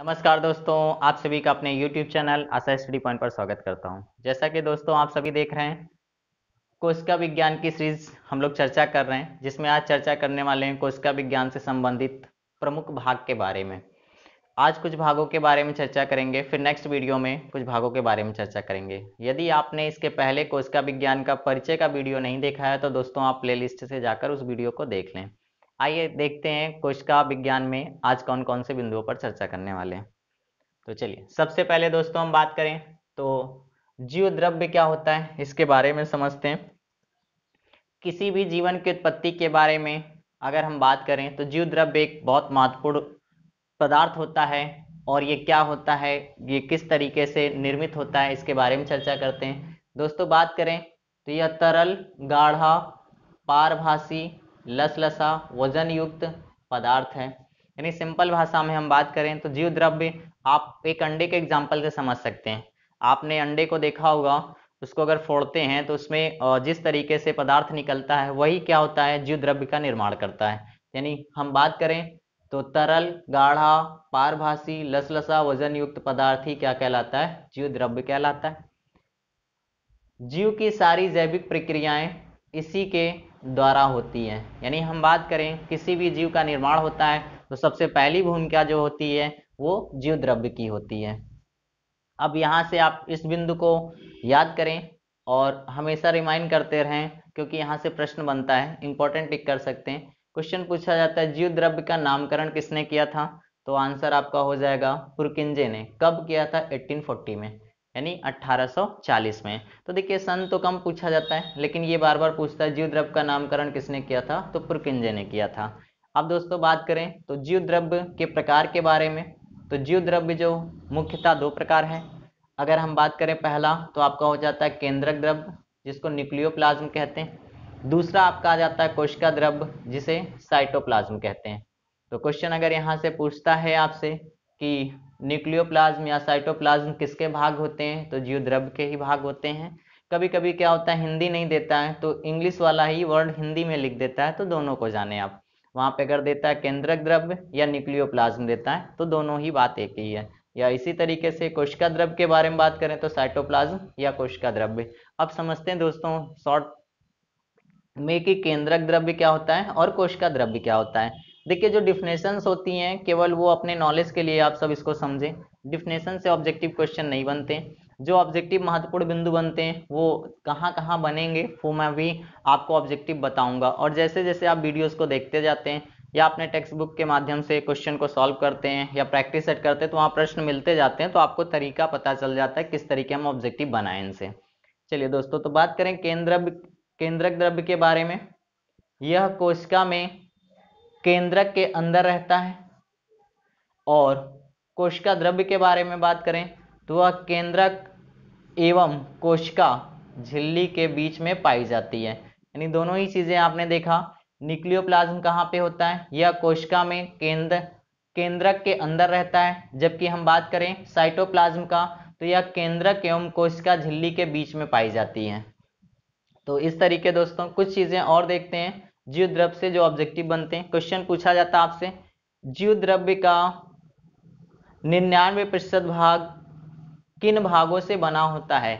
नमस्कार दोस्तों आप सभी का अपने YouTube channel Asha study point पर स्वागत करता हूं। जैसा कि दोस्तों आप सभी देख रहे हैं कोशिका विज्ञान की सीरीज हम लोग चर्चा कर रहे हैं जिसमें आज चर्चा करने वाले हैं कोशिका विज्ञान से संबंधित प्रमुख भाग के बारे में आज कुछ भागों के बारे में चर्चा करेंगे फिर नेक्स्ट वीडियो में कुछ भागों के बारे में चर्चा करेंगे यदि आपने इसके पहले कोशिका विज्ञान का परिचय का वीडियो नहीं देखा है तो दोस्तों आप प्लेलिस्ट से जाकर उस वीडियो को देख लें आइए देखते हैं कोशिका विज्ञान में आज कौन कौन से बिंदुओं पर चर्चा करने वाले हैं तो चलिए सबसे पहले दोस्तों हम बात करें तो जीव द्रव्य क्या होता है इसके बारे में समझते हैं किसी भी जीवन की उत्पत्ति के बारे में अगर हम बात करें तो जीव द्रव्य एक बहुत महत्वपूर्ण पदार्थ होता है और ये क्या होता है ये किस तरीके से निर्मित होता है इसके बारे में चर्चा करते हैं दोस्तों बात करें तो यह तरल गाढ़ा पारभाषी लसलसा वजन युक्त पदार्थ है यानी सिंपल भाषा में हम बात करें तो जीव द्रव्य आप एक अंडे के एग्जाम्पल से समझ सकते हैं आपने अंडे को देखा होगा उसको अगर फोड़ते हैं तो उसमें जिस तरीके से पदार्थ निकलता है वही क्या होता है जीव द्रव्य का निर्माण करता है यानी हम बात करें तो तरल गाढ़ा पारभासी लसलसा वजन युक्त पदार्थ ही क्या कहलाता है जीव द्रव्य कहलाता है जीव की सारी जैविक प्रक्रियाएं इसी के द्वारा होती है यानी हम बात करें किसी भी जीव का निर्माण होता है तो सबसे पहली भूमिका जो होती है वो जीव द्रव्य की होती है अब यहाँ से आप इस बिंदु को याद करें और हमेशा रिमाइंड करते रहें क्योंकि यहाँ से प्रश्न बनता है इंपॉर्टेंट टिक कर सकते हैं क्वेश्चन पूछा जाता है जीव द्रव्य का नामकरण किसने किया था तो आंसर आपका हो जाएगा पुरकिंजे ने कब किया था 1840 में यानी 1840 में तो देखिए सन तो कम पूछा जाता है लेकिन ये बार बार पूछता है जीव द्रव्य का नामकरण किसने किया था तो पुरकिंजय ने किया था अब दोस्तों बात करें तो जीव द्रव्य के प्रकार के बारे में तो जीव द्रव्य जो मुख्यतः दो प्रकार है अगर हम बात करें पहला तो आपका हो जाता है केंद्रक द्रव्य जिसको न्यूक्लियोप्लाज्म कहते हैं दूसरा आपका आ जाता है कोशिका द्रव्य जिसे साइटोप्लाज्म कहते हैं तो क्वेश्चन अगर यहाँ से पूछता है आपसे कि न्यूक्लियोप्लाज्म या साइटोप्लाज्म किसके भाग होते हैं तो जीवद्रव्य के ही भाग होते हैं कभी कभी क्या होता है हिंदी नहीं देता है तो इंग्लिश वाला ही वर्ड हिंदी में लिख देता है तो दोनों को जाने आप वहाँ पे अगर देता है केंद्रक द्रव्य या न्यूक्लियोप्लाज्म देता है तो दोनों ही बात एक ही है या इसी तरीके से कोशिका द्रव्य के बारे में बात करें तो साइटोप्लाज्म या कोशिका द्रव्य अब समझते हैं दोस्तों शॉर्ट में कि केंद्रक द्रव्य क्या होता है और कोशिका द्रव्य क्या होता है देखिए जो डिफिनेशंस होती हैं केवल वो अपने नॉलेज के लिए आप सब इसको समझें डिफिनेशन से ऑब्जेक्टिव क्वेश्चन नहीं बनते जो ऑब्जेक्टिव महत्वपूर्ण बिंदु बनते हैं वो कहाँ कहाँ बनेंगे वो मैं भी आपको ऑब्जेक्टिव बताऊंगा और जैसे जैसे आप वीडियोस को देखते जाते हैं या अपने टेक्स्ट बुक के माध्यम से क्वेश्चन को सॉल्व करते हैं या प्रैक्टिस सेट करते हैं तो वहाँ प्रश्न मिलते जाते हैं तो आपको तरीका पता चल जाता है किस तरीके हम ऑब्जेक्टिव बनाए इनसे चलिए दोस्तों तो बात करें केंद्र केंद्रक द्रव्य के बारे में यह कोशिका में केंद्रक के अंदर रहता है और कोशिका द्रव्य के बारे में बात करें तो वह केंद्रक एवं कोशिका झिल्ली के बीच में पाई जाती है यानी दोनों ही चीजें आपने देखा न्यूक्लियोप्लाज्म कहाँ पे होता है यह कोशिका में केंद्र केंद्रक के अंदर रहता है जबकि हम बात करें साइटोप्लाज्म का तो यह केंद्रक एवं कोशिका झिल्ली के बीच में पाई जाती है तो इस तरीके दोस्तों कुछ चीजें और देखते हैं जीव द्रव्य से जो ऑब्जेक्टिव बनते हैं क्वेश्चन पूछा जाता है आपसे जीव द्रव्य का निन्यानवे प्रतिशत भाग किन भागों से बना होता है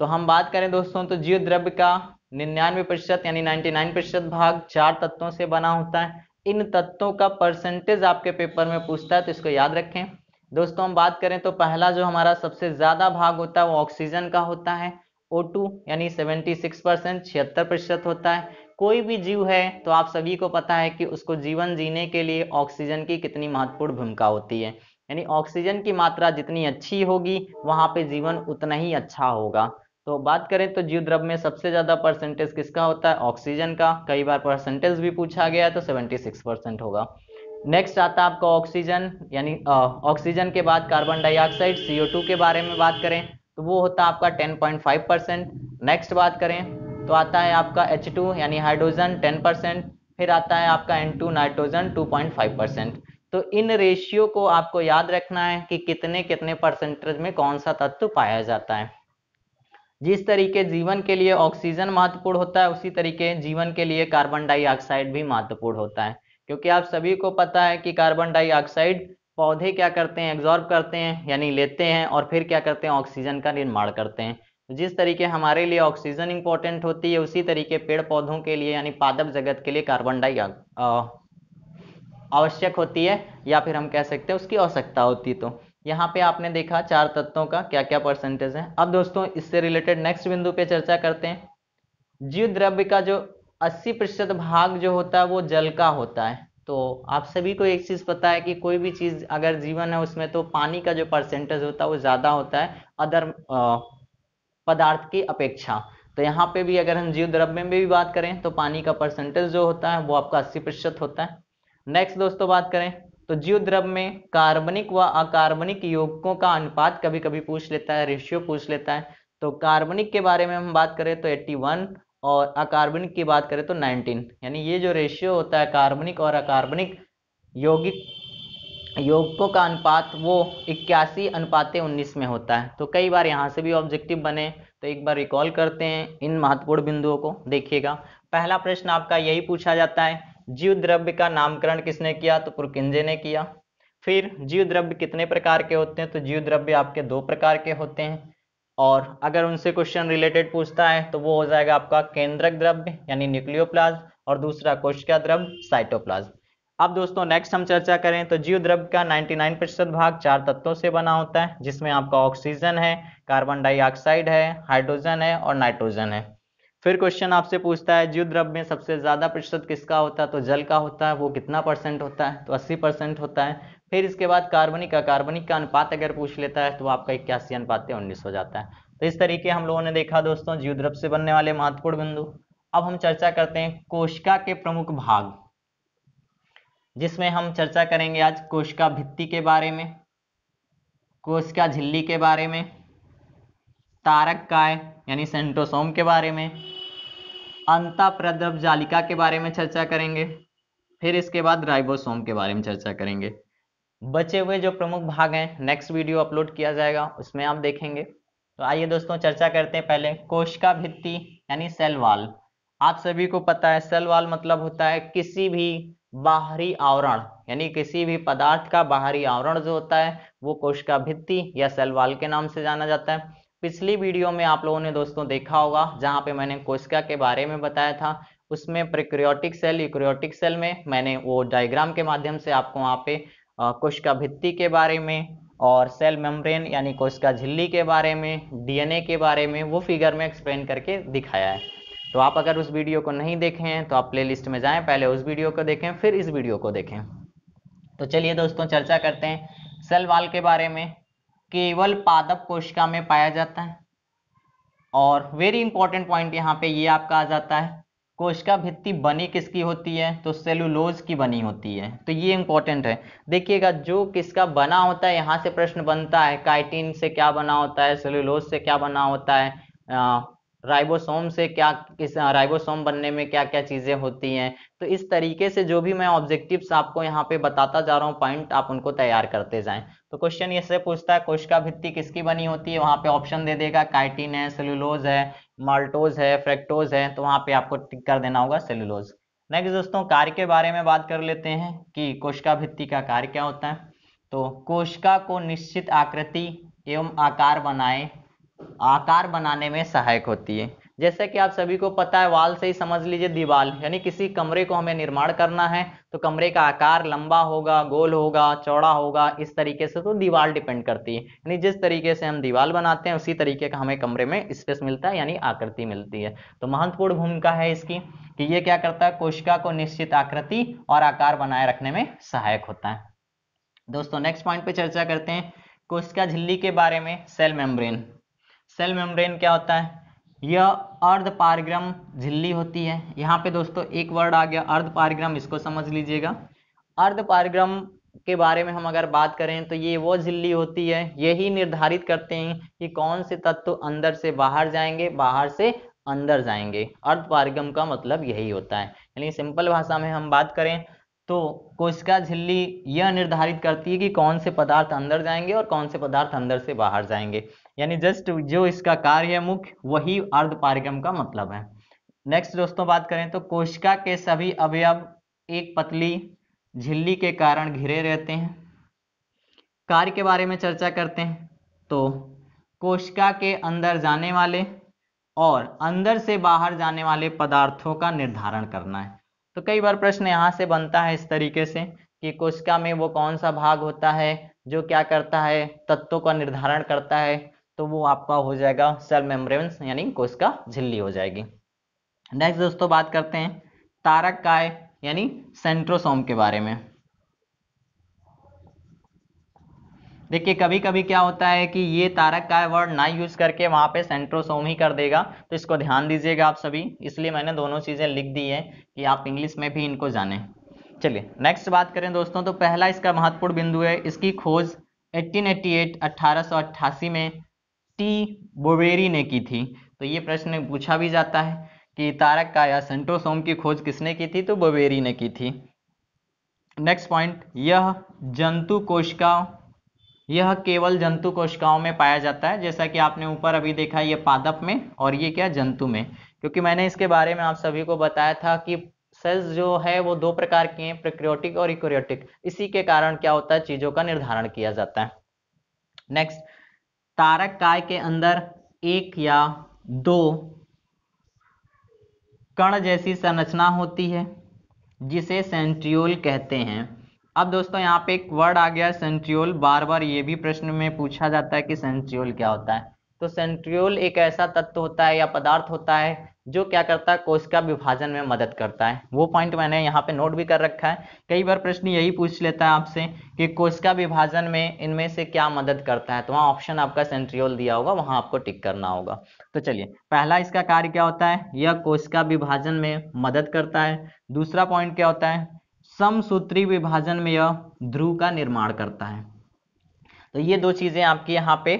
तो हम बात करें दोस्तों तो जीव द्रव्य का निन्यानवे प्रतिशत यानी नाइन प्रतिशत भाग चार तत्वों से बना होता है इन तत्वों का परसेंटेज आपके पेपर में पूछता है तो इसको याद रखें दोस्तों हम बात करें तो पहला जो हमारा सबसे ज्यादा भाग होता है वो ऑक्सीजन का होता है O2 यानी 76 परसेंट छिहत्तर प्रतिशत होता है कोई भी जीव है तो आप सभी को पता है कि उसको जीवन जीने के लिए ऑक्सीजन की कितनी महत्वपूर्ण भूमिका होती है यानी ऑक्सीजन की मात्रा जितनी अच्छी होगी वहां पे जीवन उतना ही अच्छा होगा तो बात करें तो जीव द्रव्य में सबसे ज़्यादा परसेंटेज किसका होता है ऑक्सीजन का कई बार परसेंटेज भी पूछा गया तो 76 परसेंट होगा नेक्स्ट आता है आपका ऑक्सीजन यानी ऑक्सीजन के बाद कार्बन डाइऑक्साइड सीओ के बारे में बात करें तो वो होता है आपका 10.5 परसेंट नेक्स्ट बात करें तो आता है आपका एच टू यानी हाइड्रोजन टेन परसेंट फिर आता है आपका N two nitrogen two point five percent तो इन रेशियो को आपको याद रखना है कि कितने कितने परसेंटेज में कौन सा तत्व पाया जाता है जिस तरीके जीवन के लिए ऑक्सीजन महत्वपूर्ण होता है उसी तरीके जीवन के लिए कार्बन डाइऑक्साइड भी महत्वपूर्ण होता है क्योंकि आप सभी को पता है कि कार्बन डाइऑक्साइड पौधे क्या करते हैं एब्जॉर्ब करते हैं यानी लेते हैं और फिर क्या करते हैं ऑक्सीजन का निर्माण करते हैं जिस तरीके हमारे लिए ऑक्सीजन इंपॉर्टेंट होती है उसी तरीके पेड़ पौधों के लिए यानी पादप जगत के लिए कार्बन डाई आवश्यक होती है या फिर हम कह सकते हैं उसकी आवश्यकता होती तो यहाँ पे आपने देखा चार तत्वों का क्या क्या परसेंटेज है अब दोस्तों इससे रिलेटेड नेक्स्ट बिंदु पे चर्चा करते हैं जीव द्रव्य का जो 80 प्रतिशत भाग जो होता है वो जल का होता है तो आप सभी को एक चीज़ पता है कि कोई भी चीज़ अगर जीवन है उसमें तो पानी का जो परसेंटेज होता है वो ज़्यादा होता है अदर पदार्थ की अपेक्षा तो यहाँ पे भी अगर हम जीव द्रव्य में भी बात करें तो पानी का परसेंटेज जो होता है वो आपका अस्सी प्रतिशत होता है नेक्स्ट दोस्तों बात करें तो जीव द्रव्य में कार्बनिक व अकार्बनिक यौगिकों का अनुपात कभी कभी पूछ लेता है रेशियो पूछ लेता है तो कार्बनिक के बारे में हम बात करें तो 81 और अकार्बनिक की बात करें तो 19 यानी ये जो रेशियो होता है कार्बनिक और अकार्बनिक यौगिक यौगिकों का अनुपात वो इक्यासी अनुपात उन्नीस में होता है तो कई बार यहाँ से भी ऑब्जेक्टिव बने तो एक बार रिकॉल करते हैं इन महत्वपूर्ण बिंदुओं को देखिएगा पहला प्रश्न आपका यही पूछा जाता है जीव द्रव्य का नामकरण किसने किया तो पुरकिंजे ने किया फिर जीव द्रव्य कितने प्रकार के होते हैं तो जीव द्रव्य आपके दो प्रकार के होते हैं और अगर उनसे क्वेश्चन रिलेटेड पूछता है तो वो हो जाएगा आपका केंद्रक द्रव्य यानी न्यूक्लियोप्लाज और दूसरा कोशिका द्रव्य साइटोप्लाज्म अब दोस्तों नेक्स्ट हम चर्चा करें तो जीव द्रव्य का 99 प्रतिशत भाग चार तत्वों से बना होता है जिसमें आपका ऑक्सीजन है कार्बन डाइऑक्साइड है हाइड्रोजन है और नाइट्रोजन है फिर क्वेश्चन आपसे पूछता है जीव द्रव्य में सबसे ज़्यादा प्रतिशत किसका होता है तो जल का होता है वो कितना परसेंट होता है तो अस्सी परसेंट होता है फिर इसके बाद कार्बनिक का कार्बनिक का अनुपात अगर पूछ लेता है तो आपका इक्यासी अनुपात उन्नीस हो जाता है तो इस तरीके हम लोगों ने देखा दोस्तों जीव द्रव्य से बनने वाले महत्वपूर्ण बिंदु अब हम चर्चा करते हैं कोशिका के प्रमुख भाग जिसमें हम चर्चा करेंगे आज कोशिका भित्ति के बारे में कोशिका झिल्ली के बारे में तारक काय यानी सेंटोसोम के बारे में अंता प्रद्रव जालिका के बारे में चर्चा करेंगे फिर इसके बाद राइबोसोम के बारे में चर्चा करेंगे बचे हुए जो प्रमुख भाग हैं नेक्स्ट वीडियो अपलोड किया जाएगा उसमें आप देखेंगे तो आइए दोस्तों चर्चा करते हैं पहले कोशिका भित्ति यानी सेल वाल आप सभी को पता है सेल वाल मतलब होता है किसी भी बाहरी आवरण यानी किसी भी पदार्थ का बाहरी आवरण जो होता है वो कोशिका भित्ति या सेल वाल के नाम से जाना जाता है पिछली वीडियो में आप लोगों ने दोस्तों देखा होगा जहाँ पे मैंने कोशिका के बारे में बताया था उसमें प्रिक्रियोटिक सेल यूक्रियोटिक सेल में मैंने वो डायग्राम के माध्यम से आपको वहाँ पे कोशिका भित्ति के बारे में और सेल मेम्ब्रेन यानी कोशिका झिल्ली के बारे में डीएनए के बारे में वो फिगर में एक्सप्लेन करके दिखाया है तो आप अगर उस वीडियो को नहीं देखे हैं तो आप प्लेलिस्ट में जाएं पहले उस वीडियो को देखें फिर इस वीडियो को देखें तो चलिए दोस्तों चर्चा करते हैं सेल वाल के बारे में केवल पादप कोशिका में पाया जाता है और वेरी इंपॉर्टेंट पॉइंट यहाँ पे ये आपका आ जाता है कोशिका भित्ति बनी किसकी होती है तो सेलुलोज की बनी होती है तो ये इंपॉर्टेंट है देखिएगा जो किसका बना होता है यहाँ से प्रश्न बनता है काइटिन से क्या बना होता है सेलुलोज से क्या बना होता है राइबोसोम से क्या किस राइबोसोम बनने में क्या क्या चीज़ें होती हैं तो इस तरीके से जो भी मैं ऑब्जेक्टिव्स आपको यहाँ पे बताता जा रहा हूँ पॉइंट आप उनको तैयार करते जाएं तो क्वेश्चन इससे पूछता है कोशिका भित्ति किसकी बनी होती है वहाँ पे ऑप्शन दे देगा काइटिन है सेलुलोज है माल्टोज है फ्रेक्टोज है तो वहाँ पे आपको टिक कर देना होगा सेलुलोज नेक्स्ट दोस्तों कार्य के बारे में बात कर लेते हैं कि कोशिका भित्ति का कार्य क्या होता है तो कोशिका को निश्चित आकृति एवं आकार बनाए आकार बनाने में सहायक होती है जैसे कि आप सभी को पता है वाल से ही समझ लीजिए दीवाल यानी किसी कमरे को हमें निर्माण करना है तो कमरे का आकार लंबा होगा गोल होगा चौड़ा होगा इस तरीके से तो दीवार डिपेंड करती है यानी जिस तरीके से हम दीवाल बनाते हैं उसी तरीके का हमें कमरे में स्पेस मिलता है यानी आकृति मिलती है तो महत्वपूर्ण भूमिका है इसकी कि ये क्या करता है कोशिका को निश्चित आकृति और आकार बनाए रखने में सहायक होता है दोस्तों नेक्स्ट पॉइंट पे चर्चा करते हैं कोशिका झिल्ली के बारे में सेल मेम्ब्रेन सेल मेम्ब्रेन क्या होता है यह अर्ध पारिग्रम झिल्ली होती है यहाँ पे दोस्तों एक वर्ड आ गया अर्ध पारिग्रम इसको समझ लीजिएगा अर्ध पारिग्रम के बारे में हम अगर बात करें तो ये वो झिल्ली होती है यही निर्धारित करते हैं कि कौन से तत्व अंदर से बाहर जाएंगे बाहर से अंदर जाएंगे अर्ध पारिग्रम का मतलब यही होता है यानी सिंपल भाषा में हम बात करें तो कोशिका झिल्ली यह निर्धारित करती है कि कौन से पदार्थ अंदर जाएंगे और कौन से पदार्थ अंदर से बाहर जाएंगे यानी जस्ट जो इसका कार्य मुख्य वही अर्धपारगम का मतलब है नेक्स्ट दोस्तों बात करें तो कोशिका के सभी अवयव एक पतली झिल्ली के कारण घिरे रहते हैं कार्य के बारे में चर्चा करते हैं तो कोशिका के अंदर जाने वाले और अंदर से बाहर जाने वाले पदार्थों का निर्धारण करना है तो कई बार प्रश्न यहाँ से बनता है इस तरीके से कि कोशिका में वो कौन सा भाग होता है जो क्या करता है तत्वों का निर्धारण करता है तो वो आपका हो जाएगा सेल मेम्ब्रेन यानी कोश का झिल्ली हो जाएगी नेक्स्ट दोस्तों बात करते हैं तारक काय यानी सेंट्रोसोम के बारे में देखिए कभी कभी क्या होता है कि ये तारक काय वर्ड ना यूज करके वहां पे सेंट्रोसोम ही कर देगा तो इसको ध्यान दीजिएगा आप सभी इसलिए मैंने दोनों चीज़ें लिख दी है कि आप इंग्लिश में भी इनको जाने चलिए नेक्स्ट बात करें दोस्तों तो पहला इसका महत्वपूर्ण बिंदु है इसकी खोज 1888 1888 में टी बोवेरी ने की थी तो ये प्रश्न पूछा भी जाता है कि तारक का या सेंट्रोसोम की खोज किसने की थी तो बोवेरी ने की थी नेक्स्ट पॉइंट यह जंतु कोशिकाओं यह केवल जंतु कोशिकाओं में पाया जाता है जैसा कि आपने ऊपर अभी देखा ये पादप में और ये क्या जंतु में क्योंकि मैंने इसके बारे में आप सभी को बताया था कि सेल्स जो है वो दो प्रकार के हैं प्रक्रियोटिक और इकोरियोटिक इसी के कारण क्या होता है चीजों का निर्धारण किया जाता है नेक्स्ट तारक काय के अंदर एक या दो कण जैसी संरचना होती है जिसे सेंट्रियोल कहते हैं अब दोस्तों यहाँ पे एक वर्ड आ गया सेंट्रियोल बार बार ये भी प्रश्न में पूछा जाता है कि सेंट्रियोल क्या होता है तो सेंट्रियोल एक ऐसा तत्व होता है या पदार्थ होता है जो क्या करता है कोशिका विभाजन में मदद करता है वो पॉइंट मैंने यहाँ पे नोट भी कर रखा है कई बार प्रश्न यही पूछ लेता है आपसे कि कोशिका विभाजन में इनमें से क्या मदद करता है तो वहाँ ऑप्शन आपका सेंट्रियोल दिया होगा वहाँ आपको टिक करना होगा तो चलिए पहला इसका कार्य क्या होता है यह कोशिका विभाजन में मदद करता है दूसरा पॉइंट क्या होता है समसूत्री विभाजन में यह ध्रुव का निर्माण करता है तो ये दो चीजें आपकी यहाँ पे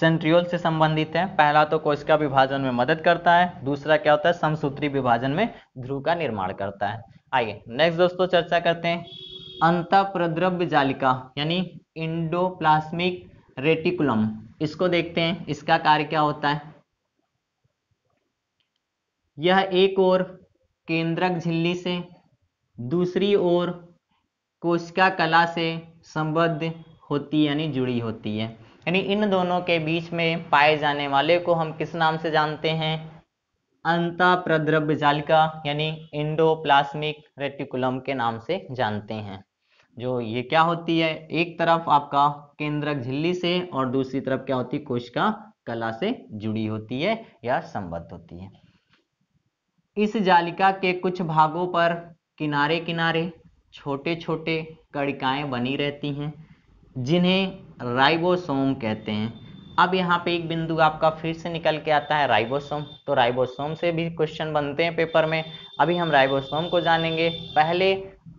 सेंट्रियोल से संबंधित है पहला तो कोशिका विभाजन में मदद करता है दूसरा क्या होता है समसूत्री विभाजन में ध्रुव का निर्माण करता है आइए नेक्स्ट दोस्तों चर्चा करते हैं अंत प्रद्रव्य जालिका यानी इंडोप्लास्मिक रेटिकुलम इसको देखते हैं इसका कार्य क्या होता है यह एक ओर केंद्रक झिल्ली से दूसरी ओर कोशिका कला से संबद्ध होती यानी जुड़ी होती है यानी इन दोनों के बीच में पाए जाने वाले को हम किस नाम से जानते हैं अंता प्रद्रव्य जालिका यानी इंडोप्लास्मिक रेटिकुलम के नाम से जानते हैं जो ये क्या होती है एक तरफ आपका केंद्रक झिल्ली से और दूसरी तरफ क्या होती है कोशिका कला से जुड़ी होती है या संबद्ध होती है इस जालिका के कुछ भागों पर किनारे किनारे छोटे छोटे कड़िकाएं बनी रहती हैं जिन्हें राइबोसोम कहते हैं अब यहाँ पे एक बिंदु आपका फिर से निकल के आता है राइबोसोम तो राइबोसोम से भी क्वेश्चन बनते हैं पेपर में अभी हम राइबोसोम को जानेंगे पहले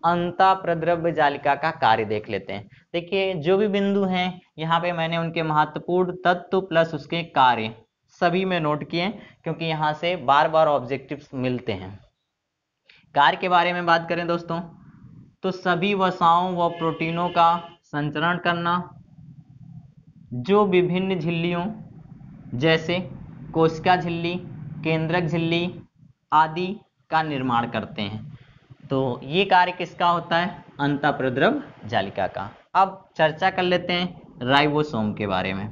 अंता प्रद्रव्य जालिका का कार्य देख लेते हैं देखिए जो भी बिंदु हैं यहाँ पे मैंने उनके महत्वपूर्ण तत्व प्लस उसके कार्य सभी में नोट किए क्योंकि यहाँ से बार बार ऑब्जेक्टिव मिलते हैं कार्य के बारे में बात करें दोस्तों तो सभी वसाओं व प्रोटीनों का संचरण करना जो विभिन्न झिल्लियों जैसे कोशिका झिल्ली केंद्रक झिल्ली आदि का निर्माण करते हैं तो ये कार्य किसका होता है प्रद्रव जालिका का अब चर्चा कर लेते हैं राइबोसोम के बारे में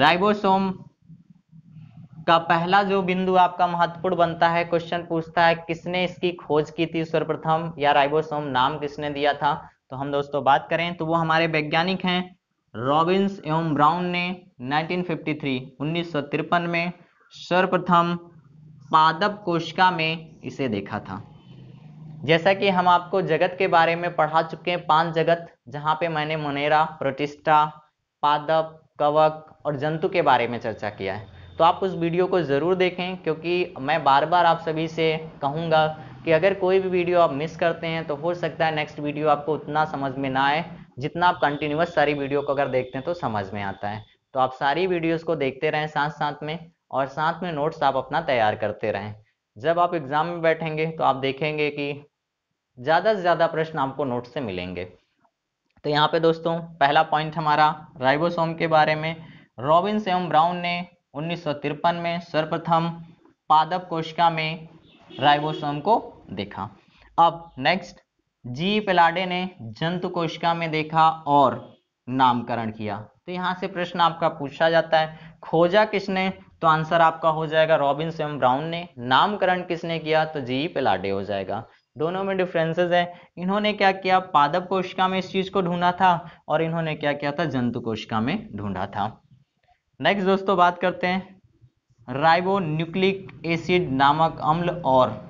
राइबोसोम का पहला जो बिंदु आपका महत्वपूर्ण बनता है क्वेश्चन पूछता है किसने इसकी खोज की थी सर्वप्रथम या राइबोसोम नाम किसने दिया था तो हम दोस्तों बात करें तो वो हमारे वैज्ञानिक हैं रॉबिन्स एवं ब्राउन ने 1953 1953 में सर्वप्रथम पादप कोशिका में इसे देखा था जैसा कि हम आपको जगत के बारे में पढ़ा चुके हैं पांच जगत जहां पे मैंने मोनेरा प्रोटिस्टा पादप कवक और जंतु के बारे में चर्चा किया है तो आप उस वीडियो को ज़रूर देखें क्योंकि मैं बार बार आप सभी से कहूँगा कि अगर कोई भी वीडियो आप मिस करते हैं तो हो सकता है नेक्स्ट वीडियो आपको उतना समझ में ना आए जितना आप कंटिन्यूस सारी वीडियो को अगर देखते हैं तो समझ में आता है तो आप सारी वीडियोस को देखते रहें साथ साथ में और साथ में नोट्स आप अपना तैयार करते रहें जब आप एग्ज़ाम में बैठेंगे तो आप देखेंगे कि ज़्यादा से ज़्यादा प्रश्न आपको नोट से मिलेंगे तो यहाँ पे दोस्तों पहला पॉइंट हमारा राइबोसोम के बारे में रॉबिन्स एवं ब्राउन ने उन्नीस में सर्वप्रथम पादप कोशिका में राइबोसोम को देखा अब नेक्स्ट जी पिलाडे ने जंतु कोशिका में देखा और नामकरण किया तो यहाँ से प्रश्न आपका पूछा जाता है खोजा किसने तो आंसर आपका हो जाएगा रॉबिन एवं ब्राउन ने नामकरण किसने किया तो जी पिलाडे हो जाएगा दोनों में डिफरेंसेस है इन्होंने क्या किया पादप कोशिका में इस चीज को ढूंढा था और इन्होंने क्या किया था जंतु कोशिका में ढूंढा था नेक्स्ट दोस्तों बात करते हैं राइबो न्यूक्लिक एसिड नामक अम्ल और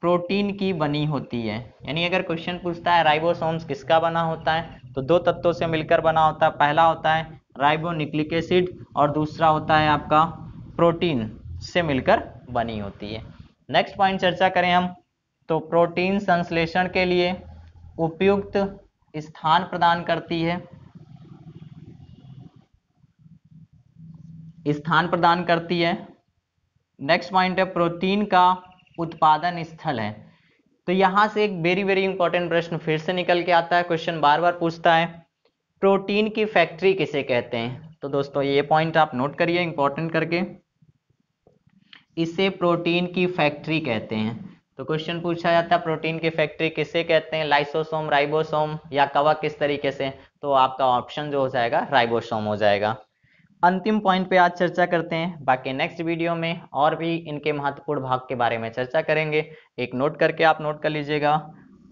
प्रोटीन की बनी होती है यानी अगर क्वेश्चन पूछता है राइबोसोम्स किसका बना होता है तो दो तत्वों से मिलकर बना होता है पहला होता है राइबोनिक्लिक एसिड और दूसरा होता है आपका प्रोटीन से मिलकर बनी होती है नेक्स्ट पॉइंट चर्चा करें हम तो प्रोटीन संश्लेषण के लिए उपयुक्त स्थान प्रदान करती है स्थान प्रदान करती है नेक्स्ट पॉइंट है प्रोटीन का उत्पादन स्थल है तो यहाँ से एक वेरी वेरी इंपॉर्टेंट प्रश्न फिर से निकल के आता है क्वेश्चन बार बार पूछता है प्रोटीन की फैक्ट्री किसे कहते हैं तो दोस्तों ये पॉइंट आप नोट करिए इंपॉर्टेंट करके इसे प्रोटीन की फैक्ट्री कहते हैं तो क्वेश्चन पूछा जाता है प्रोटीन की फैक्ट्री किसे कहते हैं लाइसोसोम राइबोसोम या कवक किस तरीके से तो आपका ऑप्शन जो हो जाएगा राइबोसोम हो जाएगा अंतिम पॉइंट पे आज चर्चा करते हैं बाकी नेक्स्ट वीडियो में और भी इनके महत्वपूर्ण भाग के बारे में चर्चा करेंगे एक नोट करके आप नोट कर लीजिएगा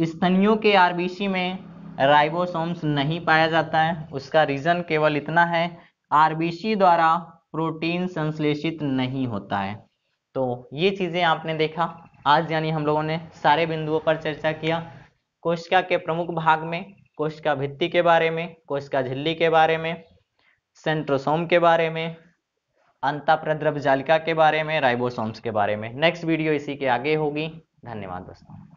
स्तनियों के आरबीसी में राइबोसोम्स नहीं पाया जाता है उसका रीज़न केवल इतना है आरबीसी द्वारा प्रोटीन संश्लेषित नहीं होता है तो ये चीज़ें आपने देखा आज यानी हम लोगों ने सारे बिंदुओं पर चर्चा किया कोशिका के प्रमुख भाग में कोशिका भित्ति के बारे में कोशिका झिल्ली के बारे में सेंट्रोसोम के बारे में अंता प्रद्रव जालिका के बारे में राइबोसोम्स के बारे में नेक्स्ट वीडियो इसी के आगे होगी धन्यवाद दोस्तों